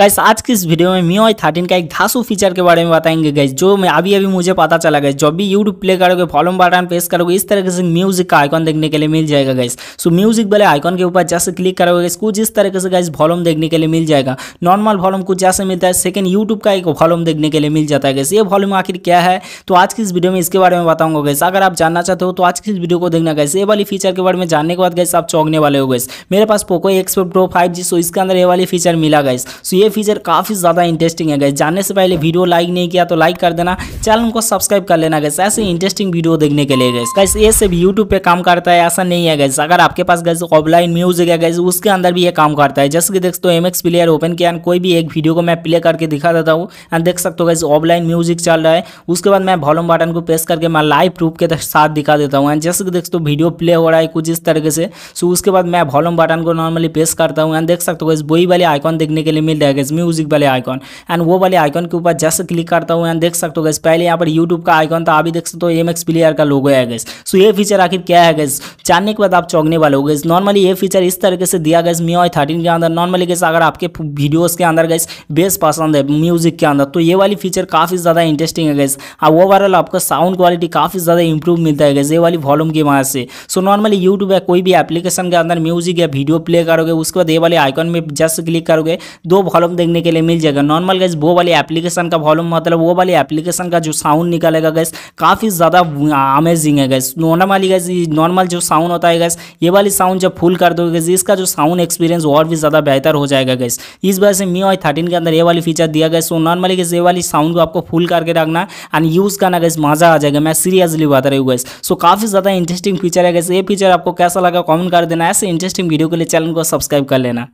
gas आज की इस वीडियो में मी आई थर्टीन का एक धासु फीचर के बारे में बताएंगे गैस जो मैं अभी अभी मुझे पता चला गया जब भी यूट्यूब प्ले करोगे फॉलोम बटन प्रेस करोगे इस तरीके से म्यूजिक का आइकॉन देखने के लिए मिल जाएगा गैस सो म्यूजिक वाले आइकॉन के ऊपर जैसे क्लिक करोगे कुछ इस तरीके से गैस वॉलम देखने के लिए मिल जाएगा नॉर्मल वॉलूम कुछ जैसे मिलता है सेकेंड यूट्यूब का एक वॉलूम देखने के लिए मिल जाता है गैस ये वॉल्यूम आखिर क्या है तो आज की इस वीडियो में इसके बारे में बताऊंगा गैस अगर आप जानना चाहते हो तो आज की इस वीडियो को देखना गैस ये वाली फीचर के बारे में जानने के बाद गैस आप चौंकने वाले हो गए मेरे पास पोको एक्सपो प्रो फाइव जी सो इसके अंदर ये वाली फीचर मिला गैस सो ये फीचर काफ़ी ज़्यादा इंटरेस्टिंग है गैस जानने से पहले वीडियो लाइक नहीं किया तो लाइक कर देना चैनल को सब्सक्राइब कर लेना गैस ऐसे इंटरेस्टिंग वीडियो देखने के लिए गैस गैस ये सिर्फ यूट्यूब पे काम करता है ऐसा नहीं है गैस अगर आपके पास गैस ऑफलाइन म्यूजिक है गैस उसके अंदर भी ये काम करता है जैसे कि देख सकते एम प्लेयर ओपन किया कोई भी एक वीडियो को मैं प्ले करके दिखा देता हूँ एंड देख सकते हो गैस ऑफलाइन म्यूजिक चल रहा है उसके बाद मैं वॉलूम बटन को प्रेस करके मैं लाइव प्रूफ के साथ दिखा देता हूँ एंड जैसे कि देख वीडियो प्ले हो रहा है कुछ इस तरीके से सो उसके बाद मैं वॉलूम बटन को नॉर्मली प्रेस करता हूँ एंड देख सकते हो गैस वही वाले आइकॉन देखने के लिए मिल रहा है गैस म्यूजिक वाले आइकॉन एंड वो वाले आइकॉन के ऊपर जैसे क्लिक करता हूँ एंड देख सकते हो गैस पहले यहाँ पर यूट्यूब का आइकॉन था अभी देख सकते हो एम प्लेयर का लोगो है गैस सो ये फीचर आखिर क्या है गैस जानने के बाद आप चौंकने वाले हो गए नॉर्मली ये फीचर इस तरीके से दिया गया मी आई थर्टीन के अंदर नॉर्मली गैस अगर आपके वीडियोज के अंदर गैस बेस पसंद है म्यूजिक के अंदर तो ये वाली फीचर काफ़ी ज़्यादा इंटरेस्टिंग है गैस और ओवरऑल आपका साउंड क्वालिटी काफ़ी ज़्यादा इंप्रूव मिलता है गैस ये वाली वॉल्यूम की वजह से सो नॉर्मली यूट्यूब या कोई भी एप्लीकेशन के अंदर म्यूजिक या वीडियो प्ले करोगे उसके बाद ये वाले आइकॉन में जस्ट क्लिक करोगे दो वॉल्यूम वॉल्यूम देखने के लिए मिल जाएगा नॉर्मल गैस वो वाली एप्लीकेशन का वॉल्यूम मतलब वो वाली एप्लीकेशन का जो साउंड निकलेगा गैस काफ़ी ज़्यादा अमेजिंग है गैस नॉर्मली गैस नॉर्मल जो साउंड होता है गैस ये वाली साउंड जब फुल कर दोगे इसका जो साउंड एक्सपीरियंस और भी ज़्यादा बेहतर हो जाएगा गैस इस वजह से मी आई थर्टीन के अंदर ये वाली फीचर दिया गया सो नॉर्मली गैस ये वाली साउंड को आपको फुल करके रखना एंड यूज़ करना गैस मज़ा आ जाएगा मैं सीरियसली बता रही हूँ गैस सो काफ़ी ज़्यादा इंटरेस्टिंग फीचर है गैस ये फीचर आपको कैसा लगा कॉमेंट कर देना ऐसे इंटरेस्टिंग वीडियो के लिए चैनल को सब्सक्राइब कर लेना